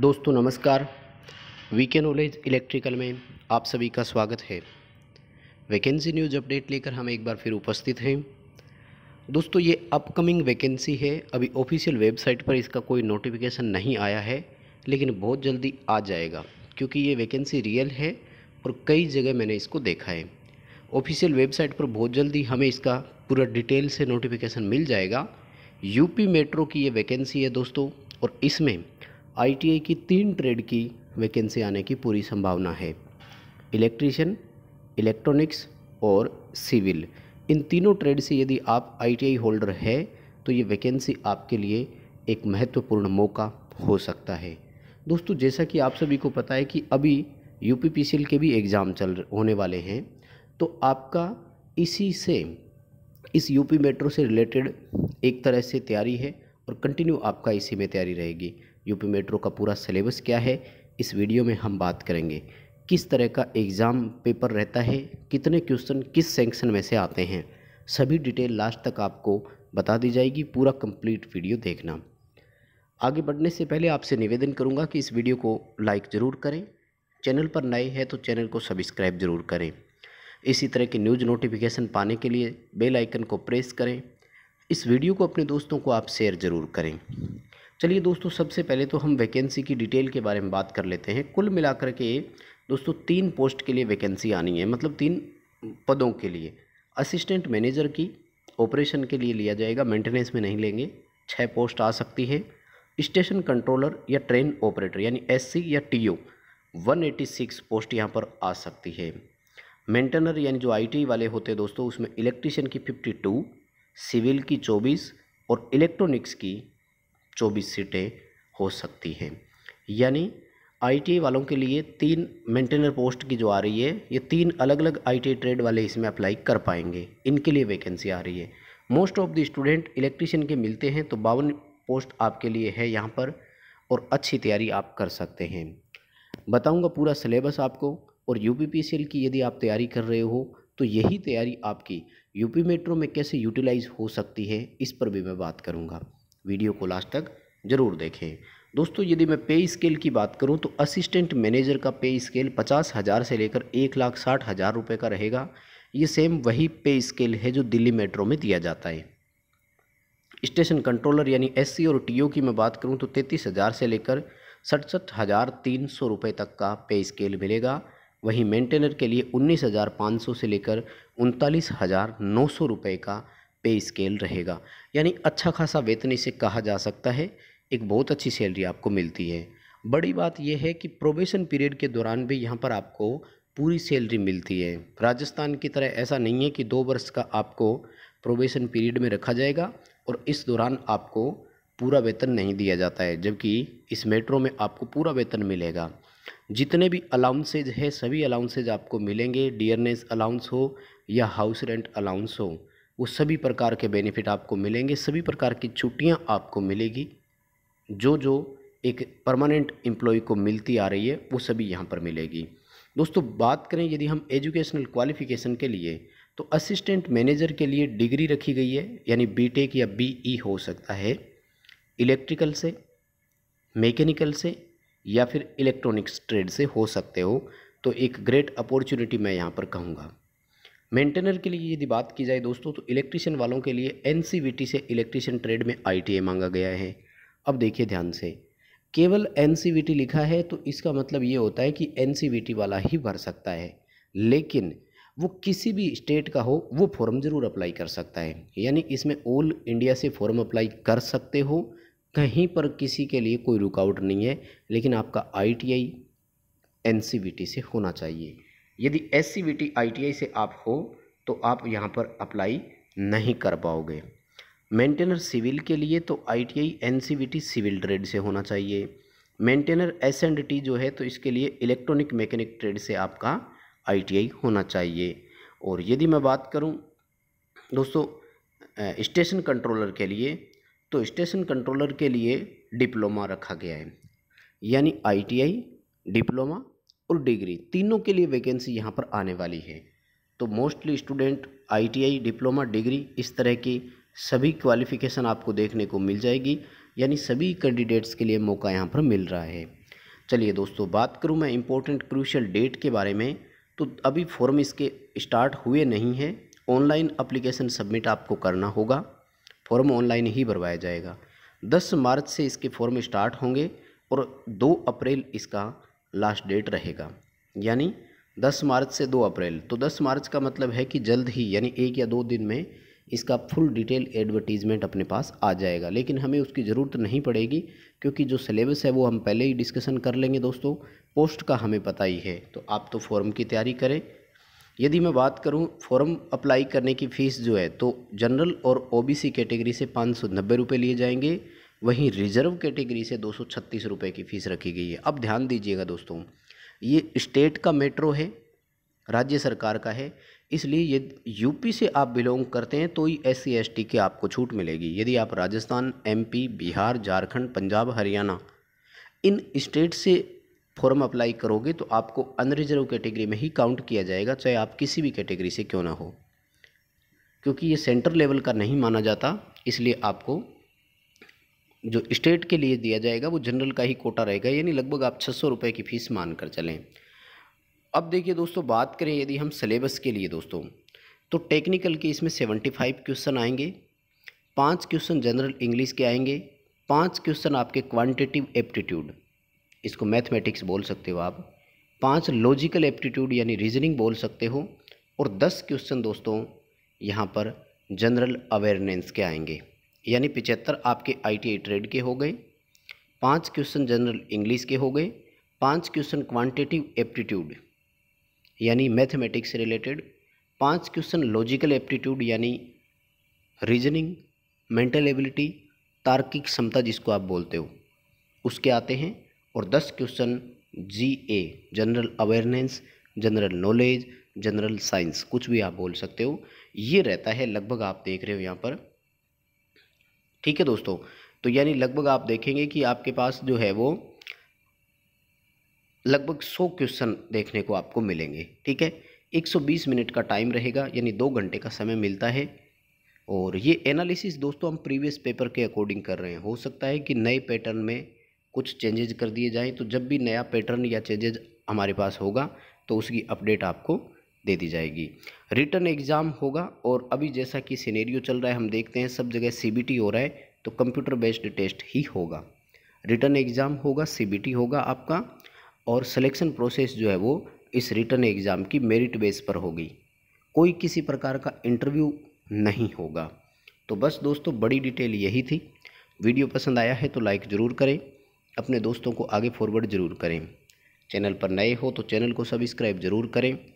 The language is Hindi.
दोस्तों नमस्कार वीके नॉलेज इलेक्ट्रिकल में आप सभी का स्वागत है वैकेंसी न्यूज अपडेट लेकर हम एक बार फिर उपस्थित हैं दोस्तों ये अपकमिंग वैकेंसी है अभी ऑफिशियल वेबसाइट पर इसका कोई नोटिफिकेशन नहीं आया है लेकिन बहुत जल्दी आ जाएगा क्योंकि ये वैकेंसी रियल है और कई जगह मैंने इसको देखा है ऑफिशियल वेबसाइट पर बहुत जल्दी हमें इसका पूरा डिटेल से नोटिफिकेशन मिल जाएगा यूपी मेट्रो की ये वैकेंसी है दोस्तों और इसमें आईटीआई की तीन ट्रेड की वैकेंसी आने की पूरी संभावना है इलेक्ट्रीशियन इलेक्ट्रॉनिक्स और सिविल इन तीनों ट्रेड से यदि आप आईटीआई होल्डर है तो ये वैकेंसी आपके लिए एक महत्वपूर्ण मौका हो सकता है दोस्तों जैसा कि आप सभी को पता है कि अभी यू पी के भी एग्ज़ाम चल होने वाले हैं तो आपका इसी से इस यूपी मेट्रो से रिलेटेड एक तरह से तैयारी है और कंटिन्यू आपका इसी में तैयारी रहेगी यूपी मेट्रो का पूरा सिलेबस क्या है इस वीडियो में हम बात करेंगे किस तरह का एग्ज़ाम पेपर रहता है कितने क्वेश्चन किस सेंक्शन में से आते हैं सभी डिटेल लास्ट तक आपको बता दी जाएगी पूरा कंप्लीट वीडियो देखना आगे बढ़ने से पहले आपसे निवेदन करूंगा कि इस वीडियो को लाइक ज़रूर करें चैनल पर नए हैं तो चैनल को सब्सक्राइब ज़रूर करें इसी तरह की न्यूज़ नोटिफिकेशन पाने के लिए बेल आइकन को प्रेस करें इस वीडियो को अपने दोस्तों को आप शेयर ज़रूर करें चलिए दोस्तों सबसे पहले तो हम वैकेंसी की डिटेल के बारे में बात कर लेते हैं कुल मिलाकर के दोस्तों तीन पोस्ट के लिए वैकेंसी आनी है मतलब तीन पदों के लिए असिस्टेंट मैनेजर की ऑपरेशन के लिए लिया जाएगा मेंटेनेंस में नहीं लेंगे छः पोस्ट आ सकती है स्टेशन कंट्रोलर या ट्रेन ऑपरेटर यानी एससी या टीओ 186 पोस्ट यहाँ पर आ सकती है मेंटेनर यानी जो आईटी वाले होते हैं दोस्तों उसमें इलेक्ट्रिशियन की 52 सिविल की 24 और इलेक्ट्रॉनिक्स की चौबीस सीटें हो सकती हैं यानी आईटी वालों के लिए तीन मेंटेनर पोस्ट की जो आ रही है ये तीन अलग अलग आईटी ट्रेड वाले इसमें अप्लाई कर पाएंगे इनके लिए वैकेंसी आ रही है most of the student electrician के मिलते हैं तो बावन पोस्ट आपके लिए है यहाँ पर और अच्छी तैयारी आप कर सकते हैं बताऊँगा पूरा सिलेबस आपको और यू की यदि आप तैयारी कर रहे हो तो यही तैयारी आपकी यूपी मेट्रो में कैसे यूटिलाइज हो सकती है इस पर भी मैं बात करूँगा वीडियो को लास्ट तक ज़रूर देखें दोस्तों यदि मैं पे स्केल की बात करूं तो असिस्टेंट मैनेजर का पे स्केल पचास हज़ार से लेकर एक लाख साठ हज़ार रुपये का रहेगा ये सेम वही पे स्केल है जो दिल्ली मेट्रो में दिया जाता है स्टेशन कंट्रोलर यानी एस और टी की मैं बात करूँ तो तैंतीस हज़ार से लेकर सड़सठ हज़ार तीन सौ रुपये तक का पे स्केल मिलेगा वहीं मेंटेनर के लिए उन्नीस हज़ार पाँच सौ से लेकर उनतालीस हज़ार नौ सौ रुपये का पे स्केल रहेगा यानी अच्छा खासा वेतन इसे कहा जा सकता है एक बहुत अच्छी सैलरी आपको मिलती है बड़ी बात यह है कि प्रोबेशन पीरियड के दौरान भी यहाँ पर आपको पूरी सैलरी मिलती है राजस्थान की तरह ऐसा नहीं है कि दो वर्ष का आपको प्रोबेशन पीरियड में रखा जाएगा और इस दौरान आपको पूरा वेतन नहीं दिया जाता है जबकि इस मेट्रो में आपको पूरा वेतन मिलेगा जितने भी अलाउंसेज है सभी अलाउंसेज आपको मिलेंगे डियरनेस अलाउंस हो या हाउस रेंट अलाउंस हो वो सभी प्रकार के बेनिफिट आपको मिलेंगे सभी प्रकार की छुट्टियाँ आपको मिलेगी जो जो एक परमानेंट एम्प्लॉय को मिलती आ रही है वो सभी यहाँ पर मिलेगी दोस्तों बात करें यदि हम एजुकेशनल क्वालिफ़िकेशन के लिए तो असिस्टेंट मैनेजर के लिए डिग्री रखी गई है यानी बीटेक या बीई e हो सकता है इलेक्ट्रिकल से मैकेनिकल से या फिर इलेक्ट्रॉनिक्स ट्रेड से हो सकते हो तो एक ग्रेट अपॉर्चुनिटी मैं यहाँ पर कहूँगा मेंटेनर के लिए यदि बात की जाए दोस्तों तो इलेक्ट्रिशियन वालों के लिए एन से इलेक्ट्रिशियन ट्रेड में आई मांगा गया है अब देखिए ध्यान से केवल एन लिखा है तो इसका मतलब ये होता है कि एन वाला ही भर सकता है लेकिन वो किसी भी स्टेट का हो वो फॉर्म ज़रूर अप्लाई कर सकता है यानी इसमें ऑल इंडिया से फॉर्म अप्लाई कर सकते हो कहीं पर किसी के लिए कोई रुकावट नहीं है लेकिन आपका आई टी आई एन से होना चाहिए यदि S C B T I T I से आप हो तो आप यहाँ पर अप्लाई नहीं कर पाओगे मेंटेनर सिविल के लिए तो I T I N C B T civil trade से होना चाहिए मेंटेनर एस एंड टी जो है तो इसके लिए इलेक्ट्रॉनिक मैकेनिक ट्रेड से आपका आई टी आई होना चाहिए और यदि मैं बात करूँ दोस्तों स्टेशन कंट्रोलर के लिए तो स्टेशन कंट्रोलर के लिए डिप्लोमा रखा गया है यानी आईटीआई डिप्लोमा और डिग्री तीनों के लिए वैकेंसी यहाँ पर आने वाली है तो mostly student ITI diploma degree इस तरह की सभी क्वालिफ़िकेशन आपको देखने को मिल जाएगी यानी सभी कैंडिडेट्स के लिए मौका यहाँ पर मिल रहा है चलिए दोस्तों बात करूँ मैं इम्पोर्टेंट क्रूशल डेट के बारे में तो अभी फॉर्म इसके स्टार्ट हुए नहीं है ऑनलाइन अप्लीकेशन सबमिट आपको करना होगा फॉर्म ऑनलाइन ही भरवाया जाएगा 10 मार्च से इसके फॉर्म स्टार्ट होंगे और 2 अप्रैल इसका लास्ट डेट रहेगा यानी 10 मार्च से 2 अप्रैल तो 10 मार्च का मतलब है कि जल्द ही यानी एक या दो दिन में इसका फुल डिटेल एडवर्टीज़मेंट अपने पास आ जाएगा लेकिन हमें उसकी ज़रूरत नहीं पड़ेगी क्योंकि जो सिलेबस है वो हम पहले ही डिस्कशन कर लेंगे दोस्तों पोस्ट का हमें पता ही है तो आप तो फॉर्म की तैयारी करें यदि मैं बात करूं फॉर्म अप्लाई करने की फ़ीस जो है तो जनरल और ओबीसी कैटेगरी से पाँच सौ नब्बे रुपये लिए जाएंगे वहीं रिजर्व कैटेगरी से दो सौ की फ़ीस रखी गई है अब ध्यान दीजिएगा दोस्तों ये स्टेट का मेट्रो है राज्य सरकार का है इसलिए यदि यूपी से आप बिलोंग करते हैं तो एस सी एस टी की आपको छूट मिलेगी यदि आप राजस्थान एमपी बिहार झारखंड पंजाब हरियाणा इन स्टेट से फॉर्म अप्लाई करोगे तो आपको अनरिजर्व कैटेगरी में ही काउंट किया जाएगा चाहे आप किसी भी कैटेगरी से क्यों ना हो क्योंकि ये सेंटर लेवल का नहीं माना जाता इसलिए आपको जो स्टेट के लिए दिया जाएगा वो जनरल का ही कोटा रहेगा यानी लगभग आप छः सौ रुपये की फ़ीस मान कर चलें अब देखिए दोस्तों बात करें यदि हम सिलेबस के लिए दोस्तों तो टेक्निकल के इसमें सेवेंटी फाइव क्वेश्चन आएंगे पाँच क्वेश्चन जनरल इंग्लिश के आएंगे पाँच क्वेश्चन आपके क्वांटिटिव एप्टीट्यूड इसको मैथमेटिक्स बोल सकते हो आप पाँच लॉजिकल एप्टीट्यूड यानी रीजनिंग बोल सकते हो और दस क्वेश्चन दोस्तों यहाँ पर जनरल अवेयरनेस के आएंगे यानी पिचहत्तर आपके आईटीआई ट्रेड के हो गए पांच क्वेश्चन जनरल इंग्लिश के हो गए पांच क्वेश्चन क्वांटिटिव एप्टीट्यूड यानी मैथमेटिक्स से रिलेटेड पांच क्वेश्चन लॉजिकल एप्टीट्यूड यानी रीजनिंग मेंटल एबिलिटी तार्किक क्षमता जिसको आप बोलते हो उसके आते हैं और दस question G A general awareness general knowledge general science कुछ भी आप बोल सकते हो ये रहता है लगभग आप देख रहे हो यहाँ पर ठीक है दोस्तों तो यानी लगभग आप देखेंगे कि आपके पास जो है वो लगभग सौ क्वेश्चन देखने को आपको मिलेंगे ठीक है 120 मिनट का टाइम रहेगा यानी दो घंटे का समय मिलता है और ये एनालिसिस दोस्तों हम प्रीवियस पेपर के अकॉर्डिंग कर रहे हैं हो सकता है कि नए पैटर्न में कुछ चेंजेज कर दिए जाएँ तो जब भी नया पैटर्न या चेंजेज हमारे पास होगा तो उसकी अपडेट आपको दे दी जाएगी रिटर्न एग्ज़ाम होगा और अभी जैसा कि सिनेरियो चल रहा है हम देखते हैं सब जगह सीबीटी हो रहा है तो कंप्यूटर बेस्ड टेस्ट ही होगा रिटर्न एग्ज़ाम होगा सीबीटी होगा आपका और सिलेक्शन प्रोसेस जो है वो इस रिटर्न एग्ज़ाम की मेरिट बेस पर होगी कोई किसी प्रकार का इंटरव्यू नहीं होगा तो बस दोस्तों बड़ी डिटेल यही थी वीडियो पसंद आया है तो लाइक ज़रूर करें अपने दोस्तों को आगे फॉरवर्ड ज़रूर करें चैनल पर नए हो तो चैनल को सब्सक्राइब ज़रूर करें